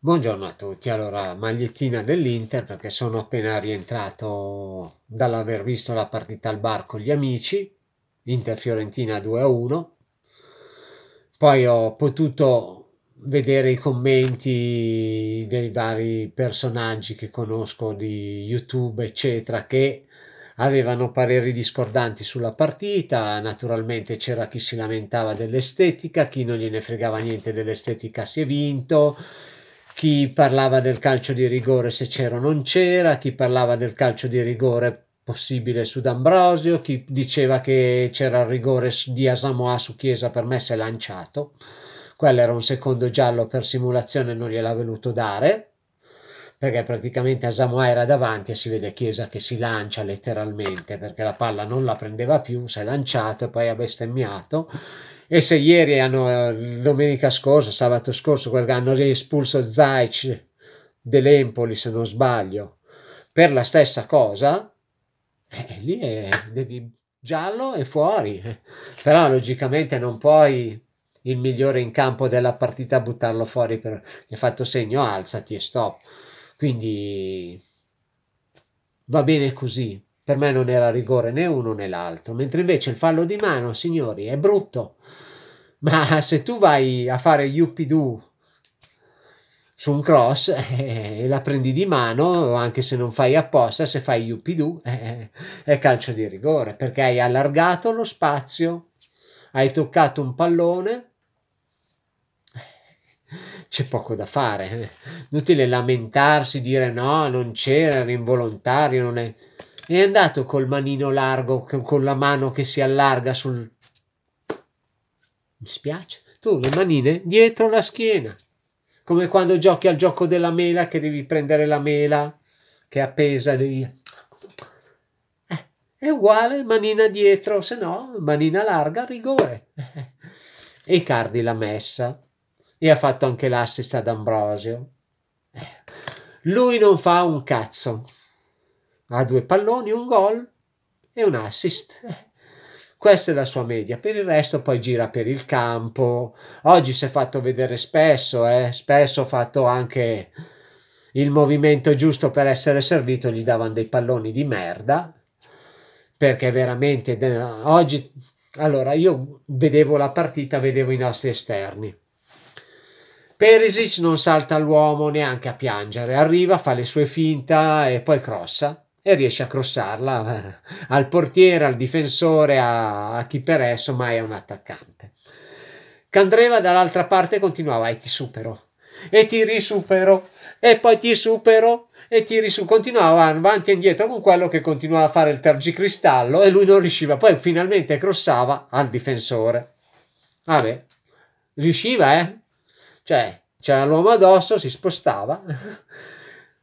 Buongiorno a tutti, allora magliettina dell'Inter perché sono appena rientrato dall'aver visto la partita al bar con gli amici, Inter-Fiorentina 2-1, poi ho potuto vedere i commenti dei vari personaggi che conosco di YouTube eccetera che avevano pareri discordanti sulla partita, naturalmente c'era chi si lamentava dell'estetica, chi non gliene fregava niente dell'estetica si è vinto, chi parlava del calcio di rigore se c'era o non c'era, chi parlava del calcio di rigore possibile su D'Ambrosio, chi diceva che c'era il rigore di Asamoa su Chiesa per me si è lanciato, quello era un secondo giallo per simulazione non gliel'ha voluto dare, perché praticamente Asamoa era davanti e si vede Chiesa che si lancia letteralmente perché la palla non la prendeva più, si è lanciato e poi ha bestemmiato e se ieri hanno, eh, domenica scorsa, sabato scorso, hanno espulso Zaic dell'Empoli, se non sbaglio, per la stessa cosa, eh, lì è, devi giallo e fuori. Però logicamente non puoi il migliore in campo della partita buttarlo fuori perché ha fatto segno, alzati e stop. Quindi va bene così. Per me non era rigore né uno né l'altro, mentre invece il fallo di mano, signori, è brutto. Ma se tu vai a fare yuppidu su un cross eh, e la prendi di mano, anche se non fai apposta, se fai yuppidu eh, è calcio di rigore, perché hai allargato lo spazio, hai toccato un pallone, c'è poco da fare. Eh. Inutile lamentarsi, dire no, non c'era, era involontario, non è è andato col manino largo, con la mano che si allarga sul... Mi spiace. Tu le manine dietro la schiena. Come quando giochi al gioco della mela che devi prendere la mela che è appesa lì. Eh, è uguale, manina dietro, se no manina larga, rigore. E Cardi l'ha messa e ha fatto anche l'assist ad Ambrosio. Eh, lui non fa un cazzo ha due palloni, un gol e un assist. Questa è la sua media, per il resto poi gira per il campo. Oggi si è fatto vedere spesso, eh? spesso ha fatto anche il movimento giusto per essere servito, gli davano dei palloni di merda, perché veramente oggi... Allora, io vedevo la partita, vedevo i nostri esterni. Perisic non salta l'uomo neanche a piangere, arriva, fa le sue finta e poi crossa e riesce a crossarla eh, al portiere, al difensore, a, a chi per esso, insomma è un attaccante. Candreva dall'altra parte continuava e ti supero, e ti risupero, e poi ti supero, e tiri su, Continuava avanti e indietro con quello che continuava a fare il tergicristallo e lui non riusciva, poi finalmente crossava al difensore. Vabbè, riusciva, eh? Cioè, c'era l'uomo addosso, si spostava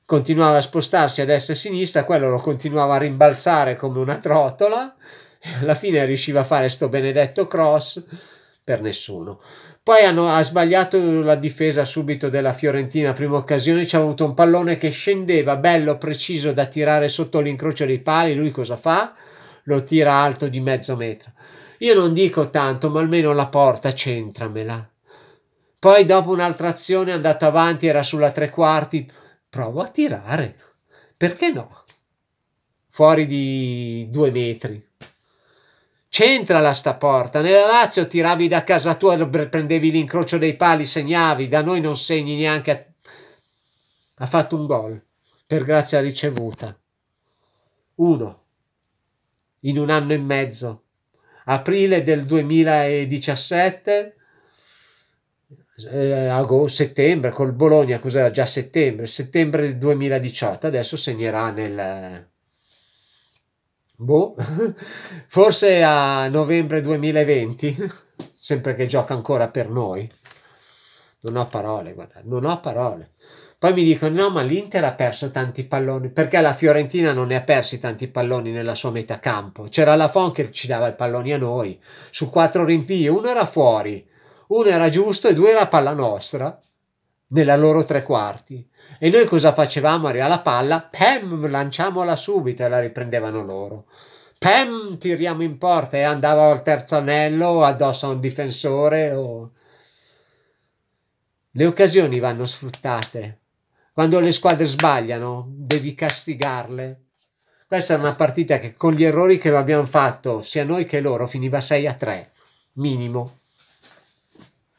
continuava a spostarsi a destra e a sinistra, quello lo continuava a rimbalzare come una trottola, e alla fine riusciva a fare sto benedetto cross per nessuno. Poi hanno, ha sbagliato la difesa subito della Fiorentina, prima occasione ci ha avuto un pallone che scendeva bello preciso da tirare sotto l'incrocio dei pali, lui cosa fa? Lo tira alto di mezzo metro. Io non dico tanto, ma almeno la porta centramela. Poi dopo un'altra azione è andato avanti, era sulla tre quarti, provo a tirare. Perché no? Fuori di due metri. C'entra la sta porta. Nella Lazio tiravi da casa tua, prendevi l'incrocio dei pali, segnavi. Da noi non segni neanche. A... Ha fatto un gol per grazia ricevuta. Uno. In un anno e mezzo. Aprile del 2017 eh, agosto, settembre, col Bologna cos'era già settembre, settembre 2018, adesso segnerà nel... Boh, forse a novembre 2020, sempre che gioca ancora per noi. Non ho parole, guarda, non ho parole. Poi mi dicono: no, ma l'Inter ha perso tanti palloni perché la Fiorentina non ne ha persi tanti palloni nella sua metà campo. C'era la Fon che ci dava i palloni a noi su quattro rinvii, uno era fuori, uno era giusto e due era palla nostra nella loro tre quarti. E noi cosa facevamo? Arriva la palla, pam, lanciamola subito e la riprendevano loro. Pam, tiriamo in porta e andava al terzo anello addosso a un difensore. O... Le occasioni vanno sfruttate. Quando le squadre sbagliano, devi castigarle. Questa è una partita che con gli errori che abbiamo fatto, sia noi che loro, finiva 6 a 3, minimo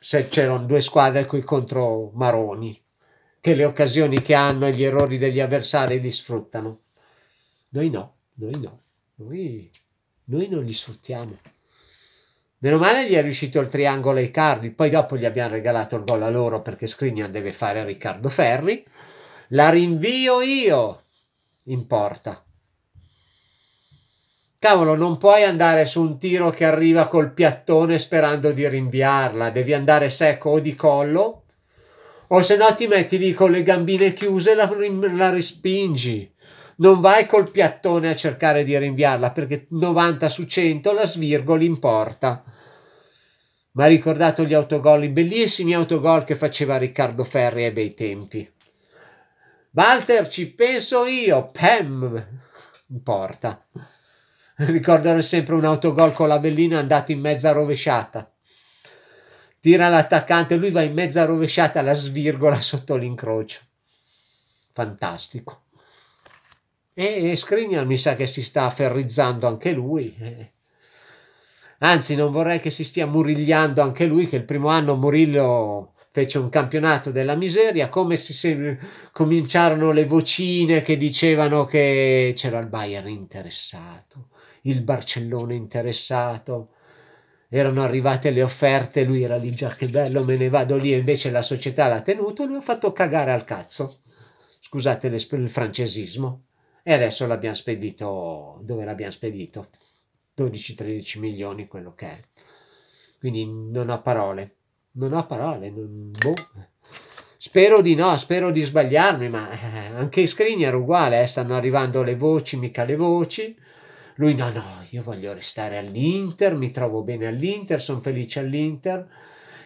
se c'erano due squadre qui contro Maroni, che le occasioni che hanno e gli errori degli avversari li sfruttano. Noi no, noi no, noi, noi non li sfruttiamo. Meno male gli è riuscito il triangolo ai Cardi, poi dopo gli abbiamo regalato il gol a loro perché Skriniar deve fare Riccardo Ferri. La rinvio io in porta Cavolo, non puoi andare su un tiro che arriva col piattone sperando di rinviarla, devi andare secco o di collo, o se no ti metti lì con le gambine chiuse e la, la respingi. Non vai col piattone a cercare di rinviarla perché 90 su 100 la svirgoli in porta ma ha ricordato gli autogol, i bellissimi autogol che faceva Riccardo Ferri ai bei tempi. Walter, ci penso io, Pam, in porta. Ricordano sempre un autogol con la Bellina andato in mezza rovesciata. Tira l'attaccante, lui va in mezza rovesciata, la svirgola sotto l'incrocio. Fantastico. E, e Skriniar mi sa che si sta ferrizzando anche lui. Eh. Anzi, non vorrei che si stia murigliando anche lui, che il primo anno Murillo fece un campionato della miseria, come si, se, cominciarono le vocine che dicevano che c'era il Bayern interessato, il Barcellona interessato, erano arrivate le offerte, lui era lì già che bello me ne vado lì e invece la società l'ha tenuto e lui ha fatto cagare al cazzo, scusate il francesismo, e adesso l'abbiamo spedito, dove l'abbiamo spedito? 12-13 milioni quello che è, quindi non ho parole, non ho parole, non, boh. Spero di no, spero di sbagliarmi, ma eh, anche i screener uguale, eh, stanno arrivando le voci, mica le voci. Lui no, no, io voglio restare all'Inter, mi trovo bene all'Inter, sono felice all'Inter.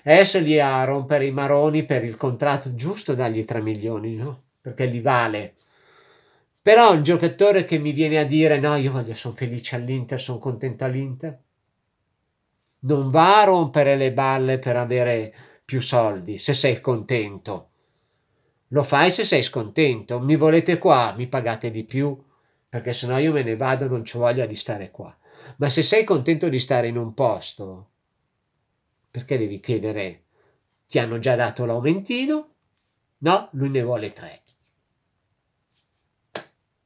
Adesso lì a rompere i maroni per il contratto, giusto dagli 3 milioni, no? Perché li vale. Però un giocatore che mi viene a dire no, io voglio, sono felice all'Inter, sono contento all'Inter, non va a rompere le balle per avere più soldi, se sei contento. Lo fai se sei scontento, mi volete qua, mi pagate di più, perché se no io me ne vado, non ci voglia di stare qua. Ma se sei contento di stare in un posto, perché devi chiedere? Ti hanno già dato l'aumentino? No, lui ne vuole tre.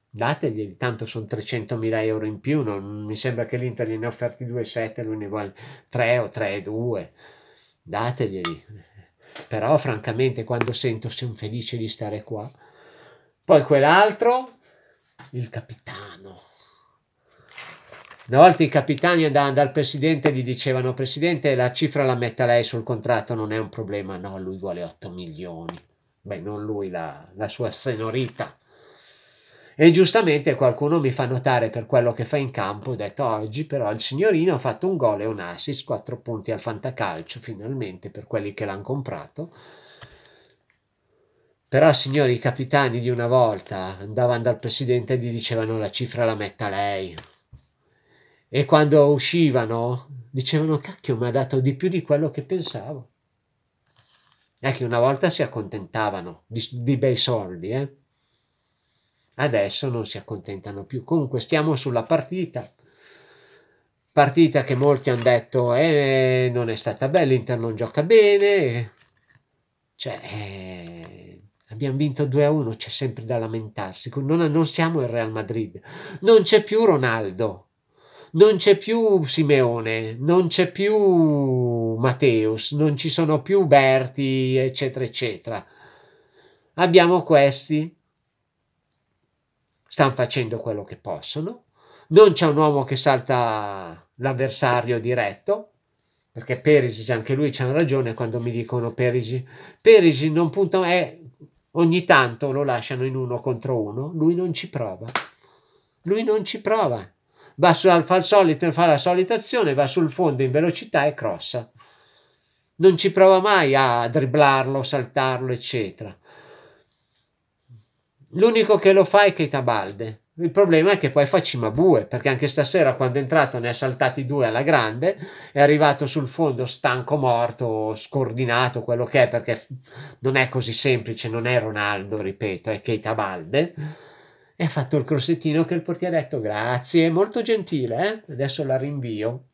Dategli, tanto sono 300.000 euro in più, non mi sembra che l'Inter gliene ha offerti 2,7, lui ne vuole 3 o 3,2. Dateglieli. Però francamente quando sento sono felice di stare qua. Poi quell'altro, il capitano. Una volta i capitani andavano dal presidente gli dicevano, presidente, la cifra la metta lei sul contratto, non è un problema, no, lui vuole 8 milioni. Beh, non lui, la, la sua senorita. E giustamente qualcuno mi fa notare per quello che fa in campo, ho detto oggi però il signorino ha fatto un gol e un assist, 4 punti al fantacalcio finalmente per quelli che l'hanno comprato. Però, signori, i capitani di una volta andavano dal presidente e gli dicevano la cifra la metta lei. E quando uscivano dicevano cacchio mi ha dato di più di quello che pensavo. E che una volta si accontentavano di, di bei soldi, eh? adesso non si accontentano più. Comunque stiamo sulla partita. Partita che molti hanno detto eh, non è stata bella, l'Inter non gioca bene. Cioè, eh, Abbiamo vinto 2-1, a c'è sempre da lamentarsi. Non, non siamo il Real Madrid. Non c'è più Ronaldo, non c'è più Simeone, non c'è più Matteus, non ci sono più Berti, eccetera, eccetera. Abbiamo questi, stanno facendo quello che possono. Non c'è un uomo che salta l'avversario diretto, perché Perisic, anche lui c'ha ragione quando mi dicono Perisic, Perisic non punta, è Ogni tanto lo lasciano in uno contro uno, lui non ci prova. Lui non ci prova. Va sul, fa, solito, fa la solita azione, va sul fondo in velocità e crossa. Non ci prova mai a dribblarlo, saltarlo, eccetera. L'unico che lo fa è Keita Balde il problema è che poi fa cima bue, perché anche stasera quando è entrato ne ha saltati due alla grande, è arrivato sul fondo stanco morto, scordinato, quello che è, perché non è così semplice, non è Ronaldo, ripeto, è Keita Balde. E ha fatto il crossettino che il portiere ha detto grazie, molto gentile, eh? adesso la rinvio.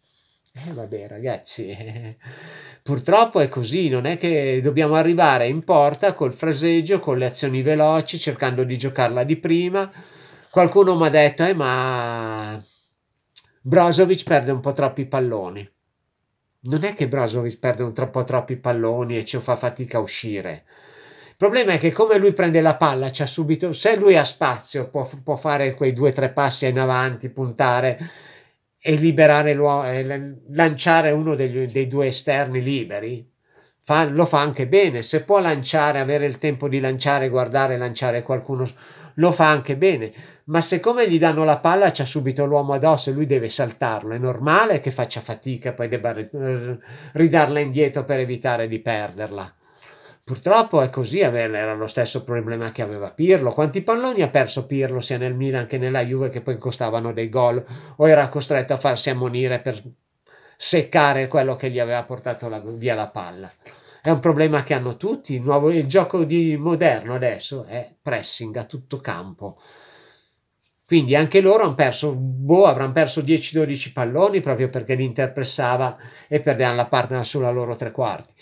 Eh vabbè ragazzi, purtroppo è così, non è che dobbiamo arrivare in porta col fraseggio, con le azioni veloci, cercando di giocarla di prima Qualcuno mi ha detto, eh, ma Brozovic perde un po' troppi palloni. Non è che Brozovic perde un troppo troppi palloni e ci fa fatica a uscire. Il problema è che come lui prende la palla, c'ha subito, se lui ha spazio può, può fare quei due o tre passi in avanti, puntare e liberare e lanciare uno degli, dei due esterni liberi. Fa, lo fa anche bene, se può lanciare, avere il tempo di lanciare, guardare, lanciare qualcuno, lo fa anche bene ma siccome gli danno la palla c'ha subito l'uomo addosso e lui deve saltarlo. È normale che faccia fatica, e poi debba ridarla indietro per evitare di perderla. Purtroppo è così, era lo stesso problema che aveva Pirlo. Quanti palloni ha perso Pirlo sia nel Milan che nella Juve che poi costavano dei gol o era costretto a farsi ammonire per seccare quello che gli aveva portato la, via la palla. È un problema che hanno tutti. Il, nuovo, il gioco di moderno adesso è pressing a tutto campo. Quindi anche loro hanno perso, boh, avranno perso 10-12 palloni proprio perché li pressava e perdevano la parte sulla loro tre quarti.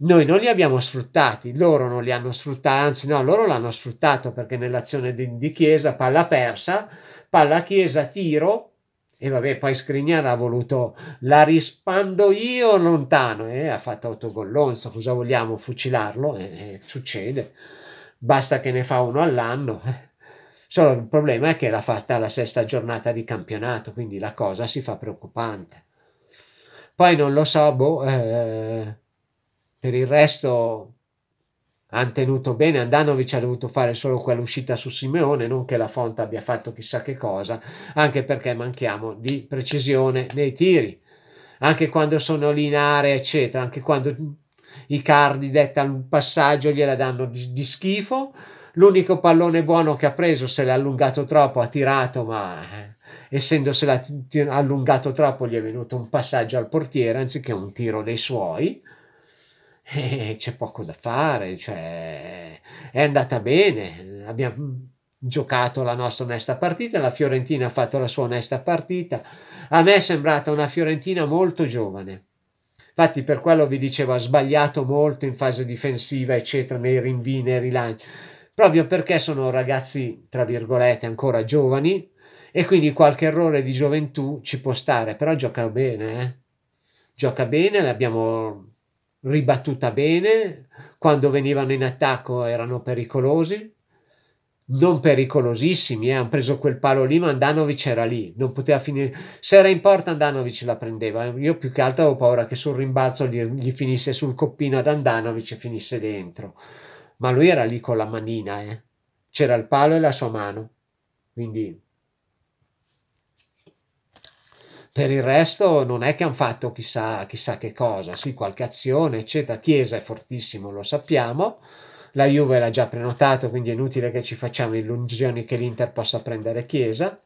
Noi non li abbiamo sfruttati, loro non li hanno sfruttati, anzi no, loro l'hanno sfruttato perché nell'azione di, di Chiesa, palla persa, palla Chiesa, tiro, e vabbè, poi Scrignano ha voluto la rispando io lontano e eh? ha fatto autogollonzo. Cosa vogliamo fucilarlo? Eh, eh, succede, basta che ne fa uno all'anno. Eh. Solo il problema è che l'ha fatta la sesta giornata di campionato, quindi la cosa si fa preoccupante. Poi non lo so, boh, eh, per il resto hanno tenuto bene. Andanovic ha dovuto fare solo quell'uscita su Simeone, non che la Fonta abbia fatto chissà che cosa, anche perché manchiamo di precisione nei tiri. Anche quando sono lì in area, eccetera, anche quando i cardi dettano un passaggio, gliela danno di, di schifo L'unico pallone buono che ha preso se l'ha allungato troppo, ha tirato, ma eh, essendosela allungato troppo gli è venuto un passaggio al portiere anziché un tiro dei suoi. E eh, c'è poco da fare, cioè, è andata bene, abbiamo giocato la nostra onesta partita, la Fiorentina ha fatto la sua onesta partita. A me è sembrata una Fiorentina molto giovane. Infatti per quello vi dicevo ha sbagliato molto in fase difensiva, eccetera, nei rinvii, nei rilanci proprio perché sono ragazzi, tra virgolette, ancora giovani e quindi qualche errore di gioventù ci può stare, però gioca bene, eh? gioca bene, l'abbiamo ribattuta bene, quando venivano in attacco erano pericolosi, non pericolosissimi, eh? hanno preso quel palo lì, ma Andanovic era lì, non poteva finire, se era in porta Andanovic la prendeva, eh. io più che altro avevo paura che sul rimbalzo gli, gli finisse sul coppino ad Andanovic e finisse dentro ma lui era lì con la manina, eh. c'era il palo e la sua mano. Quindi per il resto non è che hanno fatto chissà, chissà che cosa, sì, qualche azione, eccetera. Chiesa è fortissimo, lo sappiamo. La Juve l'ha già prenotato, quindi è inutile che ci facciamo illusioni che l'Inter possa prendere Chiesa.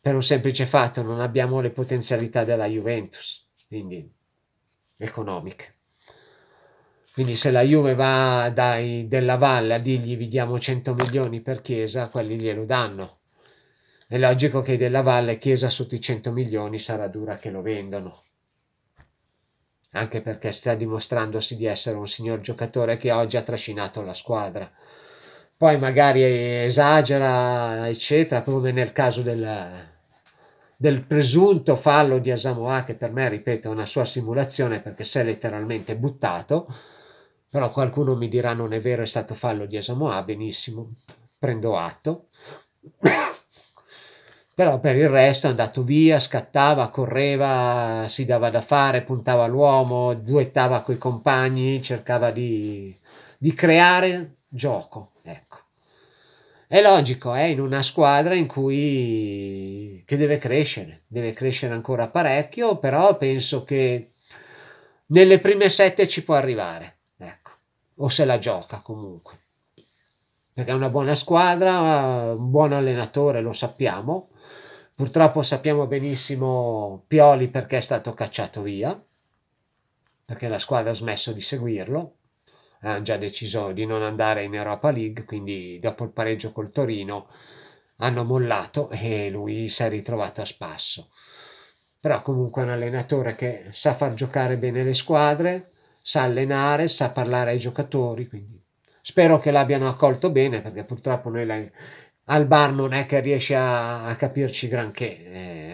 Per un semplice fatto, non abbiamo le potenzialità della Juventus, quindi economiche. Quindi se la Juve va dai della Valle a dirgli vi diamo 100 milioni per Chiesa, quelli glielo danno. È logico che della Valle Chiesa sotto i 100 milioni sarà dura che lo vendano. Anche perché sta dimostrandosi di essere un signor giocatore che oggi ha trascinato la squadra. Poi magari esagera, eccetera, come nel caso del, del presunto fallo di Asamoah, che per me, ripeto, è una sua simulazione perché si è letteralmente buttato però qualcuno mi dirà non è vero, è stato fallo di Asamoah, benissimo, prendo atto. Però per il resto è andato via, scattava, correva, si dava da fare, puntava l'uomo, duettava coi compagni, cercava di, di creare gioco. Ecco. È logico, è eh? in una squadra in cui che deve crescere, deve crescere ancora parecchio, però penso che nelle prime sette ci può arrivare ecco. o se la gioca comunque. Perché è una buona squadra, un buon allenatore, lo sappiamo. Purtroppo sappiamo benissimo Pioli perché è stato cacciato via, perché la squadra ha smesso di seguirlo, hanno già deciso di non andare in Europa League, quindi dopo il pareggio col Torino hanno mollato e lui si è ritrovato a spasso. Però comunque è un allenatore che sa far giocare bene le squadre, sa allenare, sa parlare ai giocatori, quindi spero che l'abbiano accolto bene perché purtroppo noi la, al bar non è che riesce a, a capirci granché,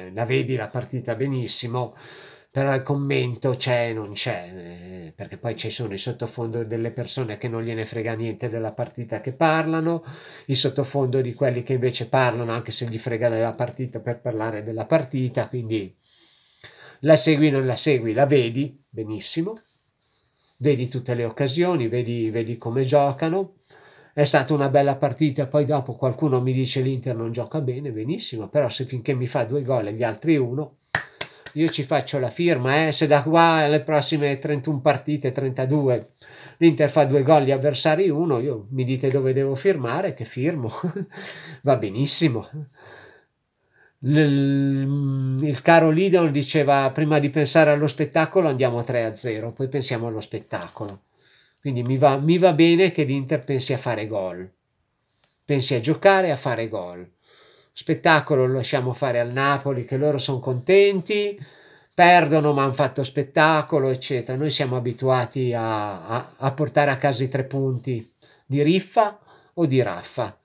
eh, la vedi la partita benissimo, però il commento c'è e non c'è, eh, perché poi ci sono i sottofondo delle persone che non gliene frega niente della partita che parlano, il sottofondo di quelli che invece parlano anche se gli frega della partita per parlare della partita, quindi la segui non la segui, la vedi benissimo vedi tutte le occasioni, vedi, vedi come giocano. È stata una bella partita, poi dopo qualcuno mi dice l'Inter non gioca bene, benissimo, però se finché mi fa due gol e gli altri uno, io ci faccio la firma, eh? se da qua alle prossime 31 partite, 32, l'Inter fa due gol, gli avversari uno, io mi dite dove devo firmare, che firmo, va benissimo. Mm, il caro Lidl diceva prima di pensare allo spettacolo andiamo 3 a 0, poi pensiamo allo spettacolo. Quindi mi va, mi va bene che l'Inter pensi a fare gol, pensi a giocare e a fare gol. Spettacolo lo lasciamo fare al Napoli che loro sono contenti, perdono ma hanno fatto spettacolo, eccetera. Noi siamo abituati a, a, a portare a casa i tre punti di Riffa o di Raffa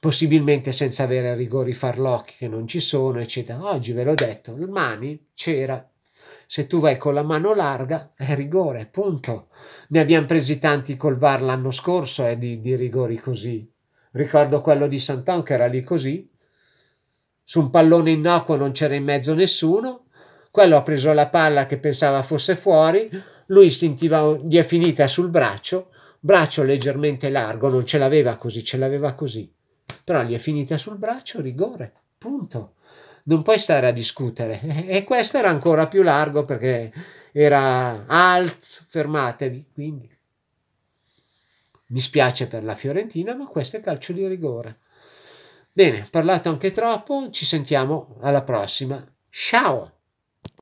possibilmente senza avere rigori farlocchi che non ci sono, eccetera. Oggi ve l'ho detto, il mani c'era. Se tu vai con la mano larga è rigore, punto. Ne abbiamo presi tanti col VAR l'anno scorso eh, di, di rigori così. Ricordo quello di Santon che era lì così. Su un pallone innocuo non c'era in mezzo nessuno. Quello ha preso la palla che pensava fosse fuori. Lui istintiva, gli è finita sul braccio. Braccio leggermente largo, non ce l'aveva così, ce l'aveva così però gli è finita sul braccio, rigore, punto. Non puoi stare a discutere. E questo era ancora più largo perché era alt, fermatevi. Quindi mi spiace per la Fiorentina, ma questo è calcio di rigore. Bene, parlato anche troppo, ci sentiamo alla prossima. Ciao!